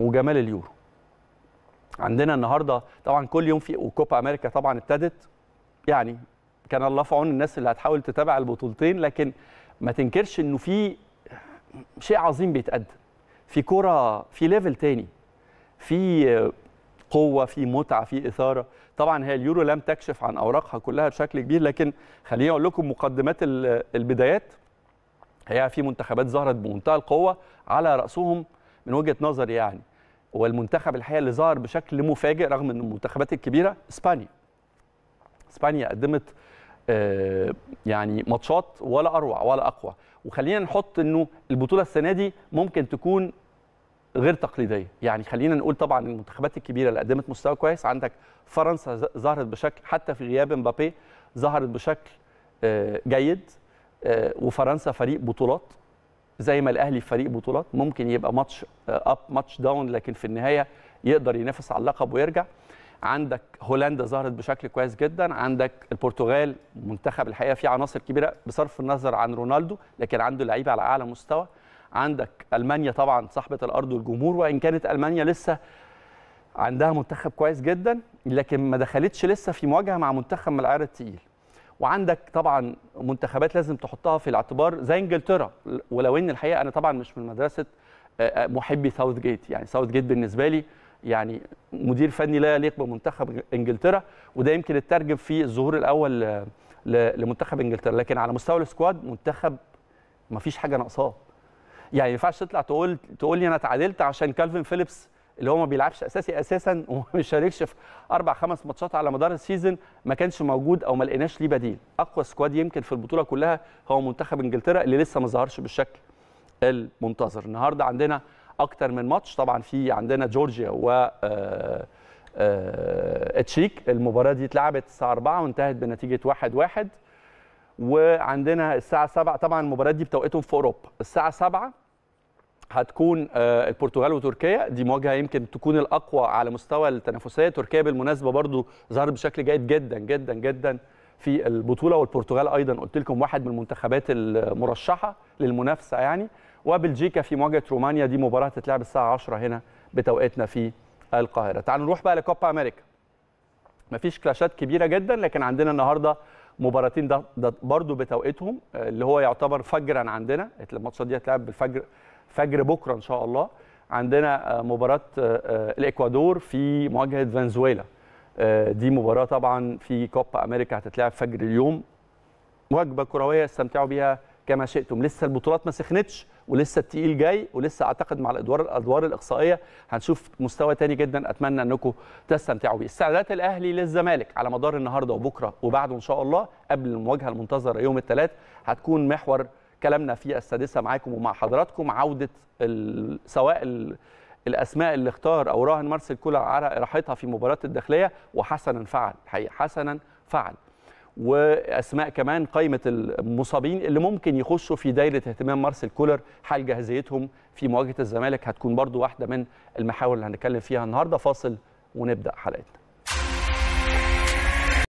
وجمال اليورو عندنا النهارده طبعا كل يوم في وكوبا امريكا طبعا ابتدت يعني كان الله في عون الناس اللي هتحاول تتابع البطولتين لكن ما تنكرش انه في شيء عظيم بيتقدم في كرة في ليفل تاني في قوه في متعه في اثاره طبعا هي اليورو لم تكشف عن اوراقها كلها بشكل كبير لكن خليني اقول لكم مقدمات البدايات هي في منتخبات ظهرت بمنتهى القوه على راسهم من وجهه نظري يعني والمنتخب الحقيقه اللي ظهر بشكل مفاجئ رغم ان المنتخبات الكبيره اسبانيا اسبانيا قدمت آه، يعني ماتشات ولا اروع ولا اقوى وخلينا نحط انه البطوله السنه دي ممكن تكون غير تقليديه يعني خلينا نقول طبعا المنتخبات الكبيره اللي قدمت مستوى كويس عندك فرنسا ظهرت بشكل حتى في غياب مبابي ظهرت بشكل آه، جيد آه، وفرنسا فريق بطولات زي ما الاهلي فريق بطولات ممكن يبقى ماتش اب آه، ماتش داون لكن في النهايه يقدر ينافس على اللقب ويرجع عندك هولندا ظهرت بشكل كويس جدا عندك البرتغال منتخب الحقيقه فيه عناصر كبيره بصرف النظر عن رونالدو لكن عنده لعيبه على اعلى مستوى عندك المانيا طبعا صاحبه الارض والجمهور وان كانت المانيا لسه عندها منتخب كويس جدا لكن ما دخلتش لسه في مواجهه مع منتخب من العيار التقيل وعندك طبعا منتخبات لازم تحطها في الاعتبار زي انجلترا ولو ان الحقيقه انا طبعا مش من مدرسه آه، آه، محبي ساوث جيت يعني ساوث جيت بالنسبه لي يعني مدير فني لا يليق بمنتخب انجلترا وده يمكن اترجم في الظهور الاول آه، لمنتخب انجلترا لكن على مستوى السكواد منتخب ما فيش حاجه ناقصاه يعني ما ينفعش تطلع تقول تقول لي انا اتعادلت عشان كالفين فيليبس اللي هو ما بيلعبش اساسي اساسا وما بيشاركش في اربع خمس ماتشات على مدار السيزون ما كانش موجود او ما لقيناش ليه بديل اقوى سكواد يمكن في البطوله كلها هو منتخب انجلترا اللي لسه ما ظهرش بالشكل المنتظر النهارده عندنا اكتر من ماتش طبعا في عندنا جورجيا و آه، آه، تشيك المباراه دي اتلعبت الساعه 4 وانتهت بنتيجه 1 1 وعندنا الساعه 7 طبعا المباريات دي بتوقيتهم في اوروبا الساعه 7 هتكون آه، البرتغال وتركيا دي مواجهه يمكن تكون الاقوى على مستوى التنافسيه تركيا بالمناسبه برضو ظهرت بشكل جيد جدا جدا جدا في البطوله والبرتغال ايضا قلت لكم واحد من المنتخبات المرشحه للمنافسه يعني وبلجيكا في مواجهه رومانيا دي مباراه هتتلعب الساعه 10 هنا بتوقيتنا في القاهره تعالوا نروح بقى لكوبا امريكا مفيش كلاشات كبيره جدا لكن عندنا النهارده مباراتين ده, ده برضو بتوقيتهم آه، اللي هو يعتبر فجرا عندنا الماتشات دي هتلعب بالفجر فجر بكره ان شاء الله عندنا آه، مباراه آه، آه، الاكوادور في مواجهه فنزويلا دي مباراه طبعا في كوبا امريكا هتتلعب فجر اليوم وجبه كرويه استمتعوا بيها كما شئتم لسه البطولات ما سخنتش ولسه التقيل جاي ولسه اعتقد مع الادوار الادوار الاقصائيه هنشوف مستوى تاني جدا اتمنى انكم تستمتعوا بيه استعدادات الاهلي للزمالك على مدار النهارده وبكره وبعده ان شاء الله قبل المواجهه المنتظره يوم الثلاث هتكون محور كلامنا في السادسه معاكم ومع حضراتكم عوده سواء الاسماء اللي اختار او راهن مارسيل كولر على راحتها في مباراه الداخليه وحسنا فعل الحقيقه حسنا فعل واسماء كمان قائمه المصابين اللي ممكن يخشوا في دايره اهتمام مارسيل كولر حال جاهزيتهم في مواجهه الزمالك هتكون برضو واحده من المحاور اللي هنتكلم فيها النهارده فاصل ونبدا حلقتنا